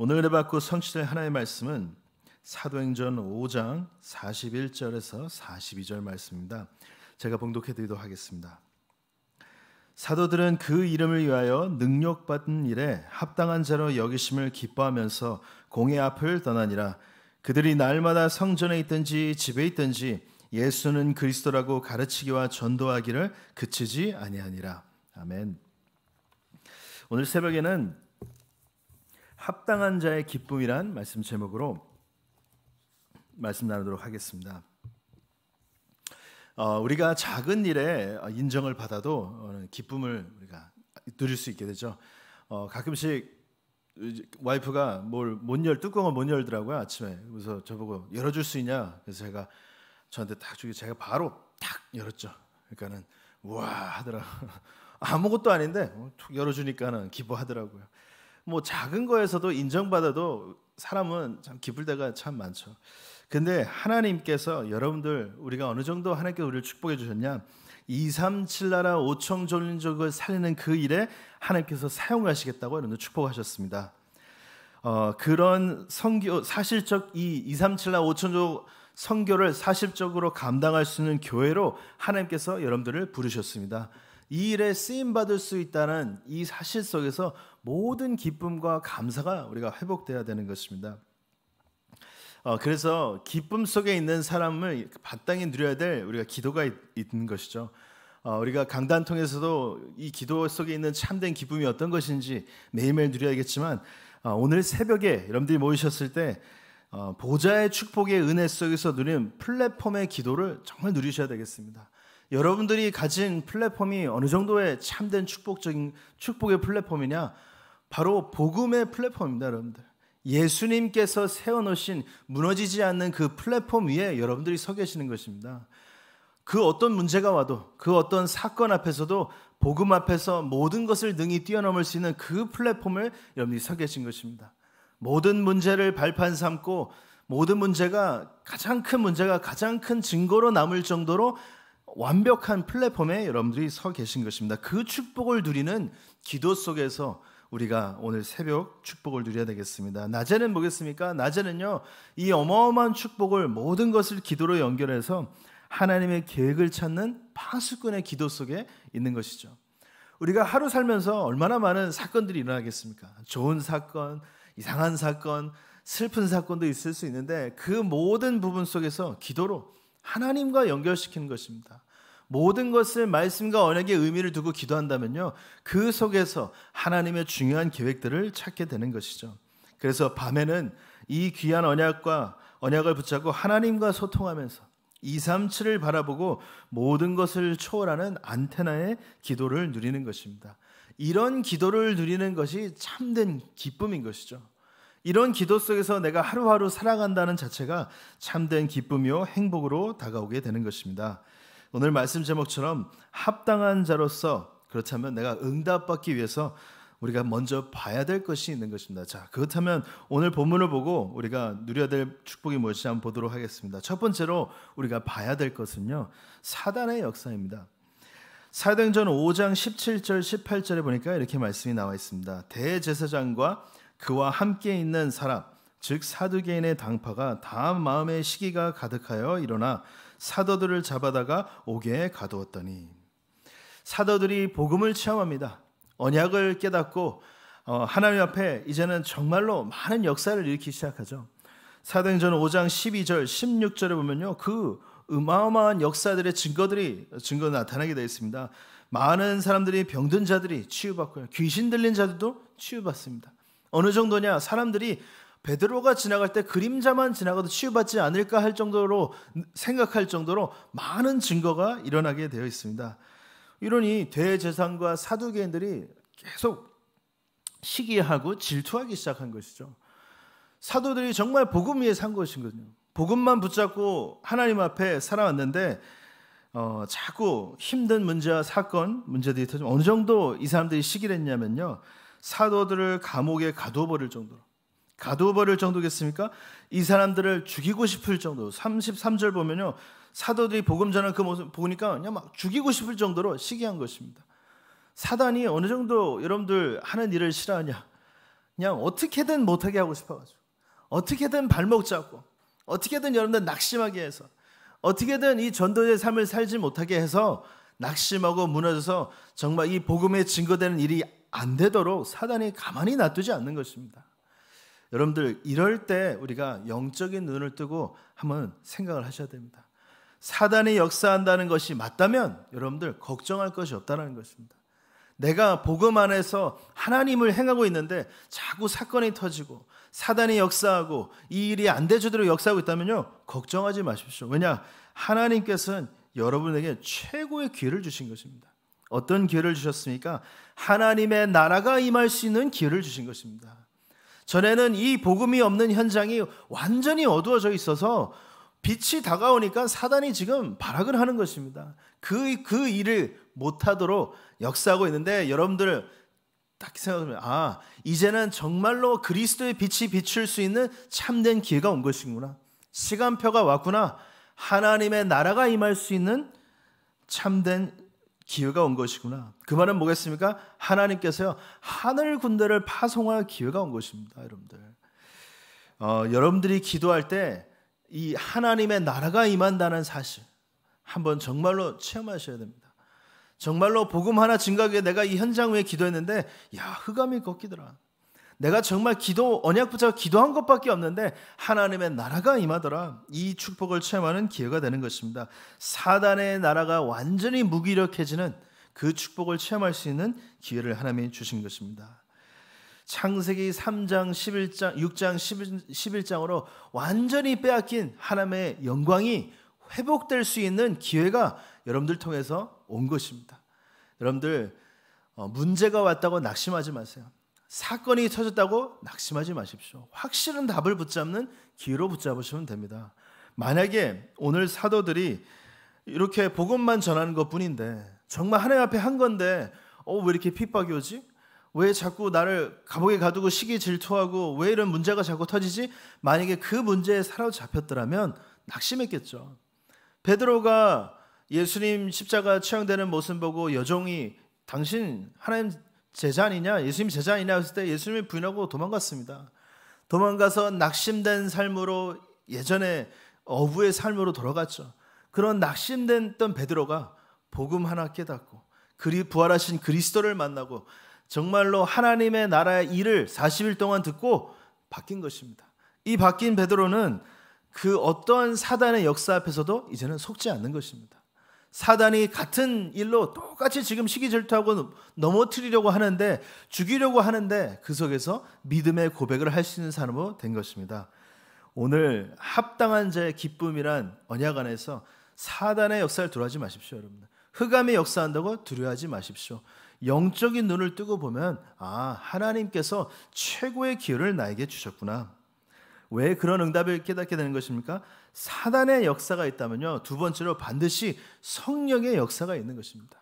오늘 은혜 받고 성취될 하나의 말씀은 사도행전 5장 41절에서 42절 말씀입니다. 제가 봉독해 드리도록 하겠습니다. 사도들은 그 이름을 위하여 능력받은 일에 합당한 자로 여기심을 기뻐하면서 공의 앞을 떠나니라 그들이 날마다 성전에 있든지 집에 있든지 예수는 그리스도라고 가르치기와 전도하기를 그치지 아니하니라. 아멘. 오늘 새벽에는 합당한 자의 기쁨이란 말씀 제목으로 말씀 나누도록 하겠습니다. 어, 우리가 작은 일에 인정을 받아도 어, 기쁨을 우리가 누릴 수 있게 되죠. 어, 가끔씩 와이프가 뭘못열 뚜껑을 못 열더라고요 아침에. 그래서 저보고 열어줄 수 있냐? 그래서 제가 저한테 딱 주기 제가 바로 딱 열었죠. 그러니까는 와 하더라. 아무것도 아닌데 어, 툭 열어주니까는 기뻐하더라고요. 뭐 작은 거에서도 인정받아도 사람은 참 기쁠 때가 참 많죠. 근데 하나님께서 여러분들 우리가 어느 정도 하나님께 우리를 축복해 주셨냐? 237나라 5천 종족을 살리는 그 일에 하나님께서 사용하시겠다고 여러분 축복하셨습니다. 어, 그런 성교 사실적 이 237나 5천족 선교를 사실적으로 감당할 수 있는 교회로 하나님께서 여러분들을 부르셨습니다. 이 일에 쓰임 받을 수 있다는 이 사실 속에서 모든 기쁨과 감사가 우리가 회복돼야 되는 것입니다. 어, 그래서 기쁨 속에 있는 사람을 마땅히 누려야 될 우리가 기도가 있, 있는 것이죠. 어, 우리가 강단 통해서도 이 기도 속에 있는 참된 기쁨이 어떤 것인지 매일매일 누려야겠지만 어, 오늘 새벽에 여러분들이 모이셨을 때 어, 보좌의 축복의 은혜 속에서 누리 플랫폼의 기도를 정말 누리셔야 되겠습니다. 여러분들이 가진 플랫폼이 어느 정도의 참된 축복적인 축복의 플랫폼이냐? 바로 복음의 플랫폼입니다, 여러분들. 예수님께서 세워놓으신 무너지지 않는 그 플랫폼 위에 여러분들이 서 계시는 것입니다. 그 어떤 문제가 와도 그 어떤 사건 앞에서도 복음 앞에서 모든 것을 능히 뛰어넘을 수 있는 그 플랫폼을 여러분이 서 계신 것입니다. 모든 문제를 발판 삼고 모든 문제가 가장 큰 문제가 가장 큰 증거로 남을 정도로 완벽한 플랫폼에 여러분들이 서 계신 것입니다. 그 축복을 누리는 기도 속에서 우리가 오늘 새벽 축복을 누려야 되겠습니다. 낮에는 뭐겠습니까? 낮에는요, 이 어마어마한 축복을 모든 것을 기도로 연결해서 하나님의 계획을 찾는 파수꾼의 기도 속에 있는 것이죠. 우리가 하루 살면서 얼마나 많은 사건들이 일어나겠습니까? 좋은 사건, 이상한 사건, 슬픈 사건도 있을 수 있는데 그 모든 부분 속에서 기도로 하나님과 연결시키는 것입니다. 모든 것을 말씀과 언약의 의미를 두고 기도한다면요. 그 속에서 하나님의 중요한 계획들을 찾게 되는 것이죠. 그래서 밤에는 이 귀한 언약과 언약을 붙잡고 하나님과 소통하면서 237을 바라보고 모든 것을 초월하는 안테나의 기도를 누리는 것입니다. 이런 기도를 누리는 것이 참된 기쁨인 것이죠. 이런 기도 속에서 내가 하루하루 살아간다는 자체가 참된 기쁨이요 행복으로 다가오게 되는 것입니다. 오늘 말씀 제목처럼 합당한 자로서 그렇다면 내가 응답받기 위해서 우리가 먼저 봐야 될 것이 있는 것입니다. 자, 그렇다면 오늘 본문을 보고 우리가 누려야 될 축복이 무엇인지 한번 보도록 하겠습니다. 첫 번째로 우리가 봐야 될 것은요. 사단의 역사입니다. 사도행전 5장 17절 18절에 보니까 이렇게 말씀이 나와 있습니다. 대제사장과 그와 함께 있는 사람 즉 사두개인의 당파가 다마음의 시기가 가득하여 일어나 사도들을 잡아다가 옥에 가두었더니 사도들이 복음을 체험합니다. 언약을 깨닫고 어, 하나님 앞에 이제는 정말로 많은 역사를 일으키기 시작하죠. 사도행전 5장 12절 16절에 보면요. 그 어마어마한 역사들의 증거들이 증거 나타나게 되어 있습니다. 많은 사람들이 병든 자들이 치유받고요. 귀신 들린 자들도 치유받습니다. 어느 정도냐? 사람들이 베드로가 지나갈 때 그림자만 지나가도 치유받지 않을까 할 정도로 생각할 정도로 많은 증거가 일어나게 되어 있습니다. 이러니 대제상과 사두개인들이 계속 시기하고 질투하기 시작한 것이죠. 사도들이 정말 복음 위에 산 것이거든요. 복음만 붙잡고 하나님 앞에 살아왔는데 어, 자꾸 힘든 문제와 사건 문제들이 터지면 어느 정도 이 사람들이 시기를 했냐면요. 사도들을 감옥에 가둬버릴 정도로 가두어 버릴 정도겠습니까? 이 사람들을 죽이고 싶을 정도. 33절 보면요. 사도들이 복음 전한 그 모습 보니까 그냥 막 죽이고 싶을 정도로 시기한 것입니다. 사단이 어느 정도 여러분들 하는 일을 싫어하냐? 그냥 어떻게든 못하게 하고 싶어가지고 어떻게든 발목 잡고 어떻게든 여러분들 낙심하게 해서 어떻게든 이 전도의 삶을 살지 못하게 해서 낙심하고 무너져서 정말 이 복음에 증거되는 일이 안 되도록 사단이 가만히 놔두지 않는 것입니다. 여러분들 이럴 때 우리가 영적인 눈을 뜨고 한번 생각을 하셔야 됩니다. 사단이 역사한다는 것이 맞다면 여러분들 걱정할 것이 없다는 것입니다. 내가 복음 안에서 하나님을 행하고 있는데 자꾸 사건이 터지고 사단이 역사하고 이 일이 안 돼주도록 역사하고 있다면요 걱정하지 마십시오. 왜냐 하나님께서는 여러분에게 최고의 기회를 주신 것입니다. 어떤 기회를 주셨습니까? 하나님의 나라가 임할 수 있는 기회를 주신 것입니다. 전에는 이 복음이 없는 현장이 완전히 어두워져 있어서 빛이 다가오니까 사단이 지금 발악을 하는 것입니다. 그, 그 일을 못하도록 역사하고 있는데 여러분들 딱 생각하면, 아, 이제는 정말로 그리스도의 빛이 비출 수 있는 참된 기회가 온 것이구나. 시간표가 왔구나. 하나님의 나라가 임할 수 있는 참된 기회가 온 것이구나. 그 말은 뭐겠습니까? 하나님께서요 하늘 군대를 파송할 기회가 온 것입니다, 여러분들. 어, 여러분들이 기도할 때 이 하나님의 나라가 임한다는 사실 한번 정말로 체험하셔야 됩니다. 정말로 복음 하나 증가하게 내가 이 현장 위에 기도했는데 야 흑암이 꺾이더라. 내가 정말 기도 언약 붙잡고 기도한 것밖에 없는데 하나님의 나라가 임하더라. 이 축복을 체험하는 기회가 되는 것입니다. 사단의 나라가 완전히 무기력해지는 그 축복을 체험할 수 있는 기회를 하나님이 주신 것입니다. 창세기 3장 11장 6장 11, 장으로 완전히 빼앗긴 하나님의 영광이 회복될 수 있는 기회가 여러분들 통해서 온 것입니다. 여러분들 어, 문제가 왔다고 낙심하지 마세요. 사건이 터졌다고 낙심하지 마십시오. 확실한 답을 붙잡는 기회로 붙잡으시면 됩니다. 만약에 오늘 사도들이 이렇게 복음만 전하는 것 뿐인데 정말 하나님 앞에 한 건데 어 왜 이렇게 핍박이 오지? 왜 자꾸 나를 감옥에 가두고 시기 질투하고 왜 이런 문제가 자꾸 터지지? 만약에 그 문제에 사로잡혔더라면 낙심했겠죠. 베드로가 예수님 십자가 처형되는 모습 보고 여종이 당신 하나님 제자이냐 예수님 제자이냐 했을 때 예수님이 부인하고 도망갔습니다. 도망가서 낙심된 삶으로 예전에 어부의 삶으로 돌아갔죠. 그런 낙심됐던 베드로가 복음 하나 깨닫고 그리 부활하신 그리스도를 만나고 정말로 하나님의 나라의 일을 40일 동안 듣고 바뀐 것입니다. 이 바뀐 베드로는 그 어떠한 사단의 역사 앞에서도 이제는 속지 않는 것입니다. 사단이 같은 일로 똑같이 지금 시기 질투하고 넘어뜨리려고 하는데 죽이려고 하는데 그 속에서 믿음의 고백을 할 수 있는 사람으로 된 것입니다. 오늘 합당한 자의 기쁨이란 언약 안에서 사단의 역사를 두려워하지 마십시오, 여러분. 흑암이 역사한다고 두려워하지 마십시오. 영적인 눈을 뜨고 보면 아 하나님께서 최고의 기회를 나에게 주셨구나. 왜 그런 응답을 깨닫게 되는 것입니까? 사단의 역사가 있다면요. 두 번째로 반드시 성령의 역사가 있는 것입니다.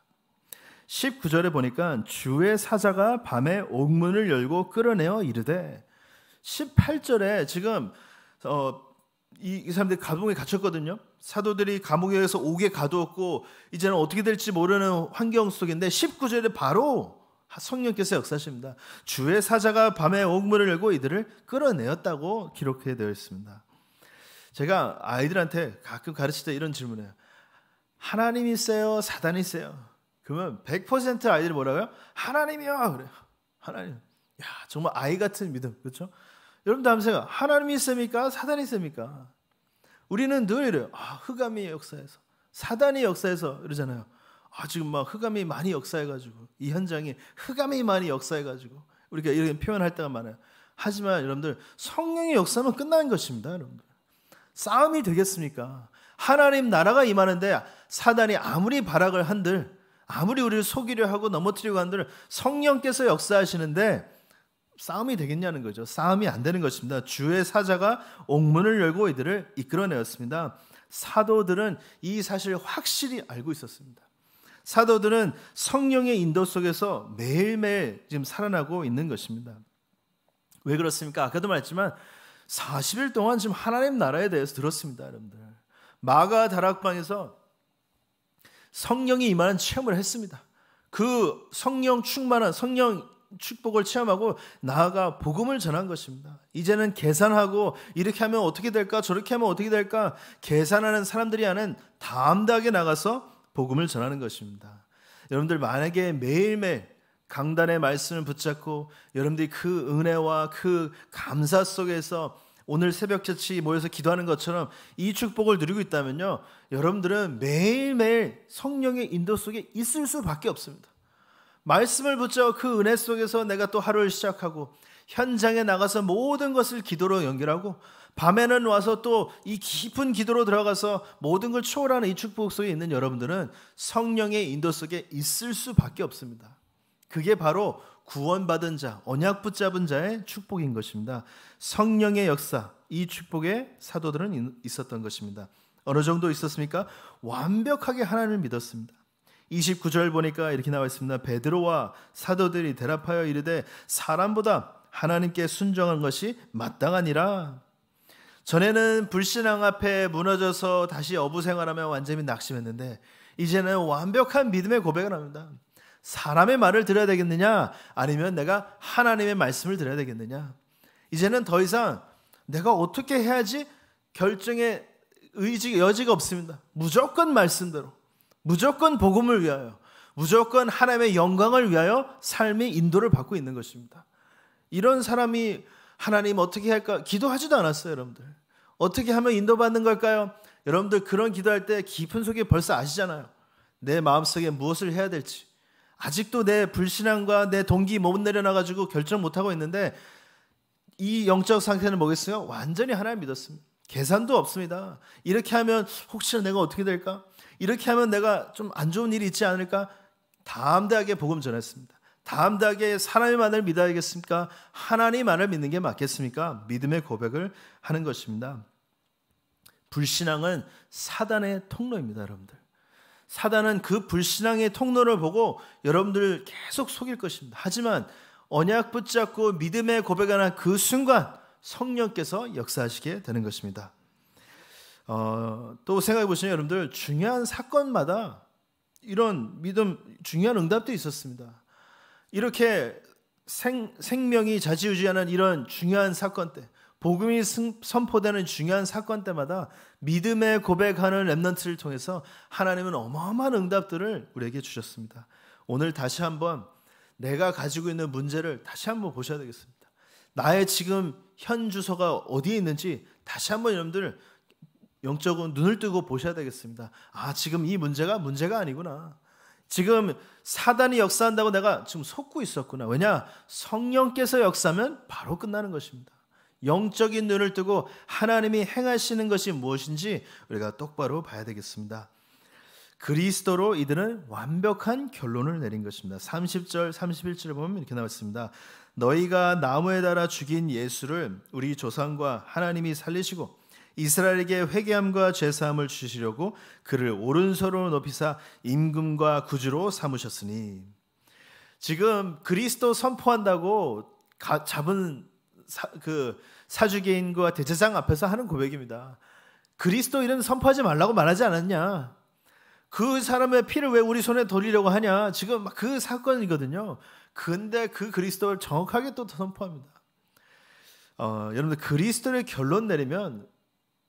19절에 보니까 주의 사자가 밤에 옥문을 열고 끌어내어 이르되 18절에 지금 어, 이, 이 사람들이 감옥에 갇혔거든요. 사도들이 감옥에서 옥에 가두었고 이제는 어떻게 될지 모르는 환경 속인데 19절에 바로 성령께서 역사십니다. 하 주의 사자가 밤에 옥문을 열고 이들을 끌어내었다고 기록해 되어 있습니다. 제가 아이들한테 가끔 가르치다 이런 질문해요. 하나님이세요? 사단이세요? 그러면 100% 아이들이 뭐라고요? 하나님이요! 그래요. 하나님. 야, 정말 아이 같은 믿음. 그렇죠? 여러분도 한번 생각. 하나님이 있습니까? 사단이 있습니까? 우리는 늘 이래요. 아, 흑암이 역사에서. 사단이 역사에서 이러잖아요. 아, 지금 막 흑암이 많이 역사해가지고 이 현장이 흑암이 많이 역사해가지고 우리가 이렇게 표현할 때가 많아요. 하지만 여러분들 성령의 역사는 끝난 것입니다, 여러분들. 싸움이 되겠습니까? 하나님 나라가 임하는데 사단이 아무리 발악을 한들 아무리 우리를 속이려 하고 넘어뜨리고 한들 성령께서 역사하시는데 싸움이 되겠냐는 거죠. 싸움이 안 되는 것입니다. 주의 사자가 옥문을 열고 이들을 이끌어내었습니다. 사도들은 이 사실을 확실히 알고 있었습니다. 사도들은 성령의 인도 속에서 매일매일 지금 살아나고 있는 것입니다. 왜 그렇습니까? 아까도 말했지만 40일 동안 지금 하나님 나라에 대해서 들었습니다, 여러분들. 마가 다락방에서 성령이 임하는 체험을 했습니다. 그 성령 충만한 성령 축복을 체험하고 나아가 복음을 전한 것입니다. 이제는 계산하고 이렇게 하면 어떻게 될까 저렇게 하면 어떻게 될까 계산하는 사람들이 하는 다음닥에 나가서 복음을 전하는 것입니다. 여러분들 만약에 매일매일 강단의 말씀을 붙잡고 여러분들이 그 은혜와 그 감사 속에서 오늘 새벽 제치 모여서 기도하는 것처럼 이 축복을 누리고 있다면요. 여러분들은 매일매일 성령의 인도 속에 있을 수밖에 없습니다. 말씀을 붙잡고 그 은혜 속에서 내가 또 하루를 시작하고 현장에 나가서 모든 것을 기도로 연결하고 밤에는 와서 또 이 깊은 기도로 들어가서 모든 걸 초월하는 이 축복 속에 있는 여러분들은 성령의 인도 속에 있을 수밖에 없습니다. 그게 바로 구원받은 자, 언약 붙잡은 자의 축복인 것입니다. 성령의 역사, 이 축복에 사도들은 있었던 것입니다. 어느 정도 있었습니까? 완벽하게 하나님을 믿었습니다. 29절 보니까 이렇게 나와 있습니다. 베드로와 사도들이 대답하여 이르되 사람보다 하나님께 순종한 것이 마땅하니라. 전에는 불신앙 앞에 무너져서 다시 어부 생활하며 완전히 낙심했는데 이제는 완벽한 믿음의 고백을 합니다. 사람의 말을 들어야 되겠느냐? 아니면 내가 하나님의 말씀을 들어야 되겠느냐? 이제는 더 이상 내가 어떻게 해야지 결정의 의지 여지가 없습니다. 무조건 말씀대로, 무조건 복음을 위하여, 무조건 하나님의 영광을 위하여 삶의 인도를 받고 있는 것입니다. 이런 사람이 하나님 어떻게 할까? 기도하지도 않았어요, 여러분들. 어떻게 하면 인도받는 걸까요? 여러분들 그런 기도할 때 깊은 속에 벌써 아시잖아요. 내 마음속에 무엇을 해야 될지. 아직도 내 불신앙과 내 동기 못 내려놔가지고 결정 못하고 있는데 이 영적 상태는 뭐겠어요? 완전히 하나님 믿었습니다. 계산도 없습니다. 이렇게 하면 혹시나 내가 어떻게 될까? 이렇게 하면 내가 좀 안 좋은 일이 있지 않을까? 담대하게 복음 전했습니다. 다음 단계에 사람만을 믿어야겠습니까? 하나님만을 믿는 게 맞겠습니까? 믿음의 고백을 하는 것입니다. 불신앙은 사단의 통로입니다, 여러분들. 사단은 그 불신앙의 통로를 보고 여러분들 계속 속일 것입니다. 하지만 언약 붙잡고 믿음의 고백하는 그 순간 성령께서 역사하시게 되는 것입니다. 어, 또 생각해 보시면 여러분들 중요한 사건마다 이런 믿음 중요한 응답도 있었습니다. 이렇게 생, 생명이 좌지우지하는 이런 중요한 사건 때, 복음이 선포되는 중요한 사건 때마다 믿음의 고백하는 랩런트를 통해서 하나님은 어마어마한 응답들을 우리에게 주셨습니다. 오늘 다시 한번 내가 가지고 있는 문제를 다시 한번 보셔야 되겠습니다. 나의 지금 현 주소가 어디에 있는지 다시 한번 여러분들 영적으로 눈을 뜨고 보셔야 되겠습니다. 아, 지금 이 문제가 문제가 아니구나. 지금 사단이 역사한다고 내가 지금 속고 있었구나. 왜냐? 성령께서 역사면 바로 끝나는 것입니다. 영적인 눈을 뜨고 하나님이 행하시는 것이 무엇인지 우리가 똑바로 봐야 되겠습니다. 그리스도로 이들은 완벽한 결론을 내린 것입니다. 30절, 3 1절을 보면 이렇게 나와 있습니다. 너희가 나무에 달아 죽인 예수를 우리 조상과 하나님이 살리시고 이스라엘에게 회개함과 죄사함을 주시려고 그를 오른손으로 높이사 임금과 구주로 삼으셨으니 지금 그리스도 선포한다고 가, 잡은 사, 그 사주개인과 대제상 앞에서 하는 고백입니다. 그리스도 이름 선포하지 말라고 말하지 않았냐? 그 사람의 피를 왜 우리 손에 돌리려고 하냐? 지금 그 사건이거든요. 근데 그 그리스도를 정확하게 또 선포합니다. 어, 여러분들 그리스도를 결론 내리면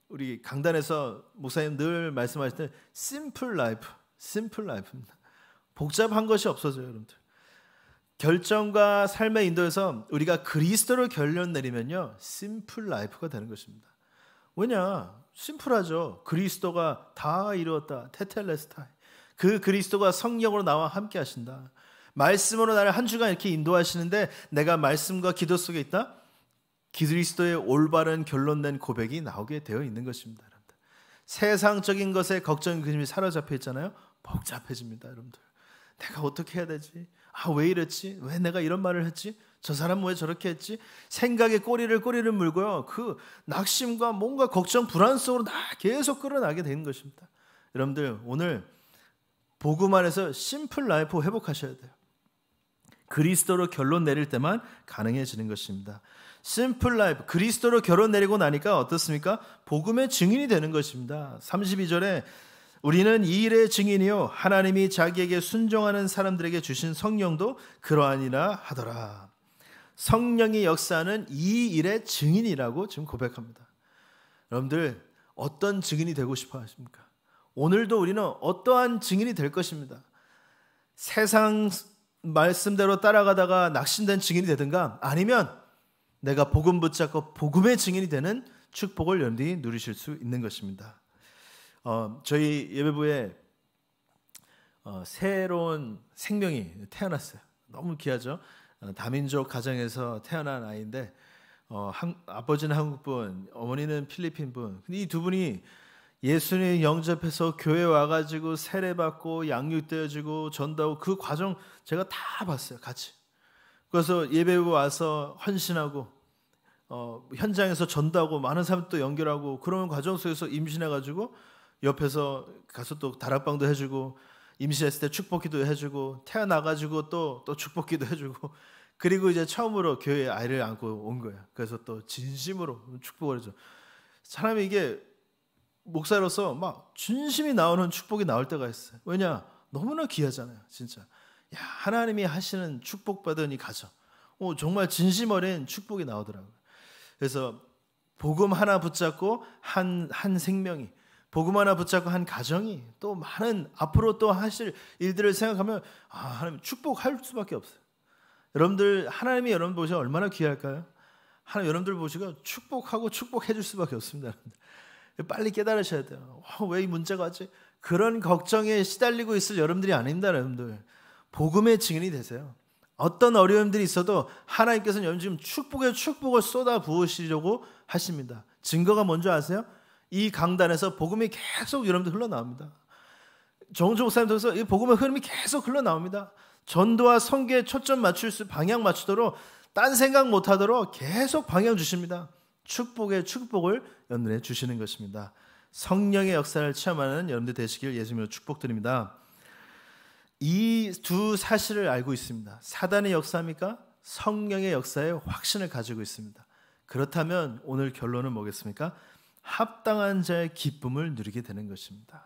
우리 강단에서 목사님 늘 말씀하실 때 심플 라이프, 심플 라이프입니다. 복잡한 것이 없어져요, 여러분들. 결정과 삶의 인도에서 우리가 그리스도를 결론 내리면요, 심플 라이프가 되는 것입니다. 왜냐? 심플하죠. 그리스도가 다 이루었다. 테텔레스타이. 그 그리스도가 성령으로 나와 함께 하신다. 말씀으로 나를 한 주간 이렇게 인도하시는데 내가 말씀과 기도 속에 있다? 기스리스도의 올바른 결론된 고백이 나오게 되어 있는 것입니다. 여러분들. 세상적인 것에 걱정 그림이 사로잡혀 있잖아요. 복잡해집니다, 여러분들. 내가 어떻게 해야 되지? 아, 왜 이랬지? 왜 내가 이런 말을 했지? 저 사람 왜 저렇게 했지? 생각에 꼬리를 꼬리를 물고요. 그 낙심과 뭔가 걱정, 불안 속으로 나 계속 끌어나게 되는 것입니다. 여러분들 오늘 복음 안에서 심플 라이프 회복하셔야 돼요. 그리스도로 결론 내릴 때만 가능해지는 것입니다. 심플 라이프 그리스도로 결혼 내리고 나니까 어떻습니까? 복음의 증인이 되는 것입니다. 32절에 우리는 이 일의 증인이요 하나님이 자기에게 순종하는 사람들에게 주신 성령도 그러하니라 하더라. 성령이 역사는 이 일의 증인이라고 지금 고백합니다. 여러분들 어떤 증인이 되고 싶어 하십니까? 오늘도 우리는 어떠한 증인이 될 것입니다. 세상 말씀대로 따라가다가 낙심된 증인이 되든가 아니면 내가 복음 붙잡고 복음의 증인이 되는 축복을 연리 누리실 수 있는 것입니다. 어, 저희 예배부에 어, 새로운 생명이 태어났어요. 너무 귀하죠. 어, 다민족 가정에서 태어난 아이인데 어, 한, 아버지는 한국 분, 어머니는 필리핀 분. 근데 이두 분이 예수님 영접해서 교회 와가지고 세례받고 양육되어지고 전다고 그 과정 제가 다 봤어요. 같이. 그래서 예배 부 와서 헌신하고 어, 현장에서 전다고 많은 사람 또 연결하고 그런 과정 속에서 임신해가지고 옆에서 가서 또 다락방도 해주고 임신했을 때 축복기도 해주고 태어나가지고 또또 축복기도 해주고 그리고 이제 처음으로 교회에 아이를 안고 온 거야. 그래서 또 진심으로 축복을 해줘. 사람이 이게 목사로서 막 진심이 나오는 축복이 나올 때가 있어요. 왜냐 너무나 귀하잖아요, 진짜. 야, 하나님이 하시는 축복받은 이 가정. 오, 정말 진심 어린 축복이 나오더라고요. 그래서 복음 하나 붙잡고 한, 한 생명이, 복음 하나 붙잡고 한 가정이 또 많은 앞으로 또 하실 일들을 생각하면 아, 하나님 축복할 수밖에 없어요. 여러분들, 하나님이 여러분 보시면 얼마나 귀할까요? 하나님 여러분들 보시고 축복하고 축복해 줄 수밖에 없습니다. 빨리 깨달으셔야 돼요. 왜 이 문제가 왔지? 그런 걱정에 시달리고 있을 여러분들이 아닙니다, 여러분들. 복음의 증인이 되세요. 어떤 어려움들이 있어도 하나님께서는 요즘 축복의 축복을 쏟아 부으시려고 하십니다. 증거가 뭔지 아세요? 이 강단에서 복음이 계속 여러분들 흘러나옵니다. 정주 목사님 통해서 이 복음의 흐름이 계속 흘러나옵니다. 전도와 성계에 초점 맞출 수 방향 맞추도록 딴 생각 못 하도록 계속 방향 주십니다. 축복의 축복을 연결해 주시는 것입니다. 성령의 역사를 체험하는 여러분들 되시길 예수님으로 축복드립니다. 이두 사실을 알고 있습니다. 사단의 역사입니까? 성령의 역사에 확신을 가지고 있습니다. 그렇다면 오늘 결론은 뭐겠습니까? 합당한 자의 기쁨을 누리게 되는 것입니다.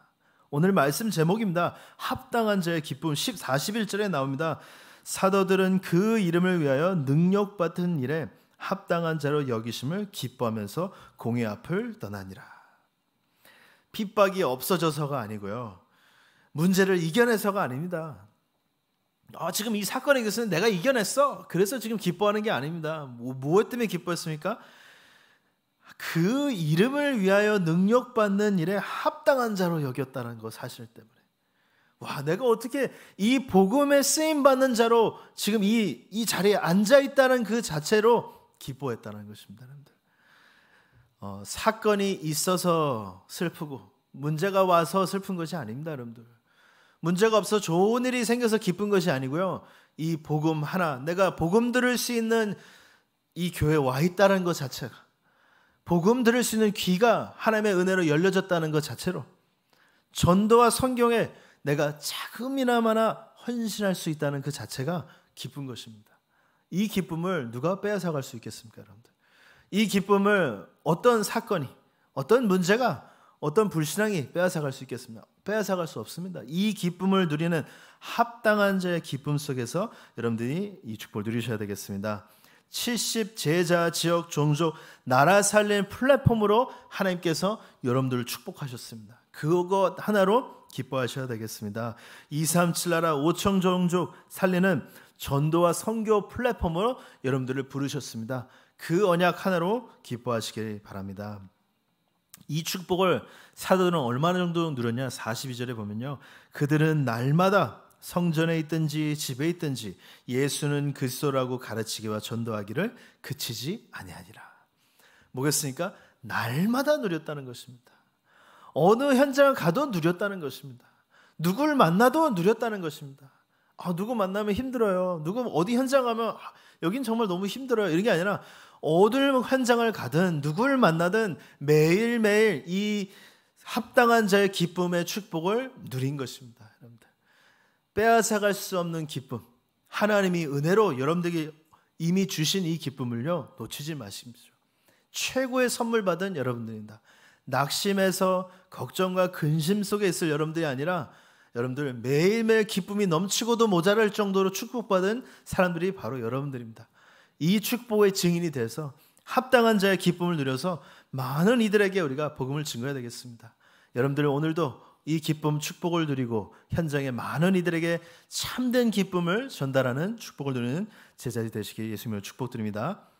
오늘 말씀 제목입니다. 합당한 자의 기쁨 14, 1절에 나옵니다. 사도들은 그 이름을 위하여 능력받은 일에 합당한 자로 여기심을 기뻐하면서 공의 앞을 떠나니라. 핍박이 없어져서가 아니고요. 문제를 이겨내서가 아닙니다. 어, 지금 이 사건의 것은 내가 이겨냈어. 그래서 지금 기뻐하는 게 아닙니다. 뭐, 무엇 때문에 기뻐했습니까? 그 이름을 위하여 능력받는 일에 합당한 자로 여겼다는 거 사실 때문에. 와, 내가 어떻게 이 복음에 쓰임받는 자로 지금 이, 이 자리에 앉아있다는 그 자체로 기뻐했다는 것입니다. 여러분들. 어, 사건이 있어서 슬프고, 문제가 와서 슬픈 것이 아닙니다, 여러분들. 문제가 없어 좋은 일이 생겨서 기쁜 것이 아니고요. 이 복음 하나, 내가 복음 들을 수 있는 이 교회 와 있다는 것 자체가 복음 들을 수 있는 귀가 하나님의 은혜로 열려졌다는 것 자체로 전도와 성경에 내가 자금이나마나 헌신할 수 있다는 그 자체가 기쁜 것입니다. 이 기쁨을 누가 빼앗아갈 수 있겠습니까, 여러분들? 이 기쁨을 어떤 사건이, 어떤 문제가 어떤 불신앙이 빼앗아갈 수있겠습니까 빼앗아갈 수 없습니다. 이 기쁨을 누리는 합당한 자의 기쁨 속에서 여러분들이 이 축복을 누리셔야 되겠습니다. 70 제자 지역 종족 나라 살림 플랫폼으로 하나님께서 여러분들을 축복하셨습니다. 그것 하나로 기뻐하셔야 되겠습니다. 237 나라 5천 종족 살리는 전도와 선교 플랫폼으로 여러분들을 부르셨습니다. 그 언약 하나로 기뻐하시길 바랍니다. 이 축복을 사도들은 얼마나 정도 누렸냐? 42절에 보면요. 그들은 날마다 성전에 있든지 집에 있든지 예수는 그리스도라고 가르치기와 전도하기를 그치지 아니하니라. 뭐겠습니까? 날마다 누렸다는 것입니다. 어느 현장 을 가도 누렸다는 것입니다. 누굴 만나도 누렸다는 것입니다. 아, 누구 만나면 힘들어요. 누구 어디 현장 가면 아, 여긴 정말 너무 힘들어요. 이런 게 아니라 어딜 현장을 가든 누구를 만나든 매일매일 이 합당한 자의 기쁨의 축복을 누린 것입니다. 여러분들. 빼앗아갈 수 없는 기쁨. 하나님이 은혜로 여러분들에게 이미 주신 이 기쁨을요. 놓치지 마십시오. 최고의 선물 받은 여러분들입니다. 낙심에서 걱정과 근심 속에 있을 여러분들이 아니라 여러분들 매일매일 기쁨이 넘치고도 모자랄 정도로 축복받은 사람들이 바로 여러분들입니다. 이 축복의 증인이 돼서 합당한 자의 기쁨을 누려서 많은 이들에게 우리가 복음을 증거해야 되겠습니다. 여러분들 오늘도 이 기쁨 축복을 누리고 현장에 많은 이들에게 참된 기쁨을 전달하는 축복을 누리는 제자들 되시길 예수님을 축복드립니다.